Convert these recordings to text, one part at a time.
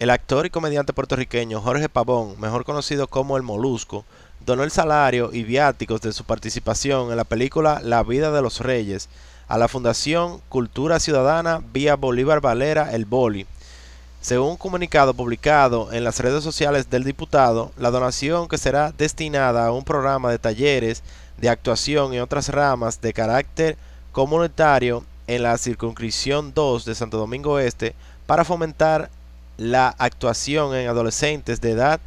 El actor y comediante puertorriqueño Jorge Pavón, mejor conocido como El Molusco, donó el salario y viáticos de su participación en la película La vida de los reyes a la Fundación Cultura Ciudadana vía Bolívar Valera El Boli. Según un comunicado publicado en las redes sociales del diputado, la donación que será destinada a un programa de talleres de actuación y otras ramas de carácter comunitario en la circunscripción 2 de Santo Domingo Este para fomentar la actuación en adolescentes de edad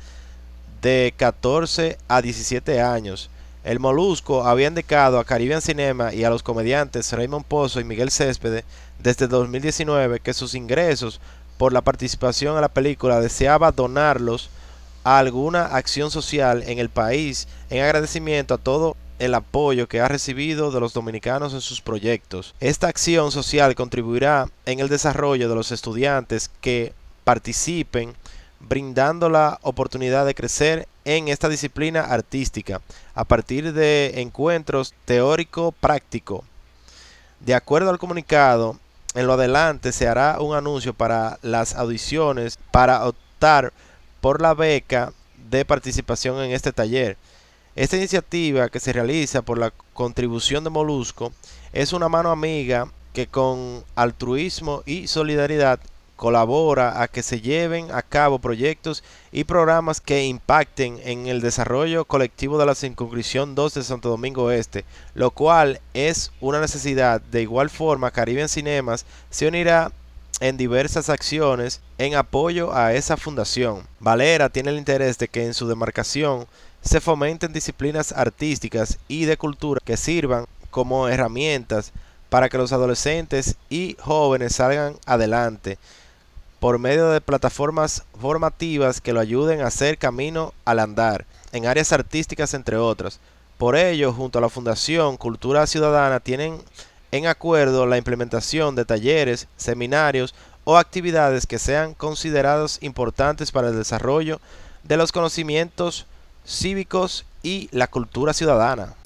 de 14 a 17 años. El Molusco había indicado a Caribbean Cinema y a los comediantes Raymond Pozo y Miguel Céspedes desde 2019 que sus ingresos por la participación en la película deseaba donarlos a alguna acción social en el país en agradecimiento a todo el apoyo que ha recibido de los dominicanos en sus proyectos. Esta acción social contribuirá en el desarrollo de los estudiantes que participen, brindando la oportunidad de crecer en esta disciplina artística a partir de encuentros teórico-práctico. De acuerdo al comunicado, en lo adelante se hará un anuncio para las audiciones para optar por la beca de participación en este taller. Esta iniciativa que se realiza por la contribución de Molusco es una mano amiga que con altruismo y solidaridad colabora a que se lleven a cabo proyectos y programas que impacten en el desarrollo colectivo de la circunscripción 2 de Santo Domingo Este, lo cual es una necesidad. De igual forma, Caribbean Cinemas se unirá en diversas acciones en apoyo a esa fundación. Valera tiene el interés de que en su demarcación se fomenten disciplinas artísticas y de cultura que sirvan como herramientas para que los adolescentes y jóvenes salgan adelante por medio de plataformas formativas que lo ayuden a hacer camino al andar, en áreas artísticas entre otras. Por ello, junto a la Fundación Cultura Ciudadana tienen en acuerdo la implementación de talleres, seminarios o actividades que sean consideradas importantes para el desarrollo de los conocimientos cívicos y la cultura ciudadana.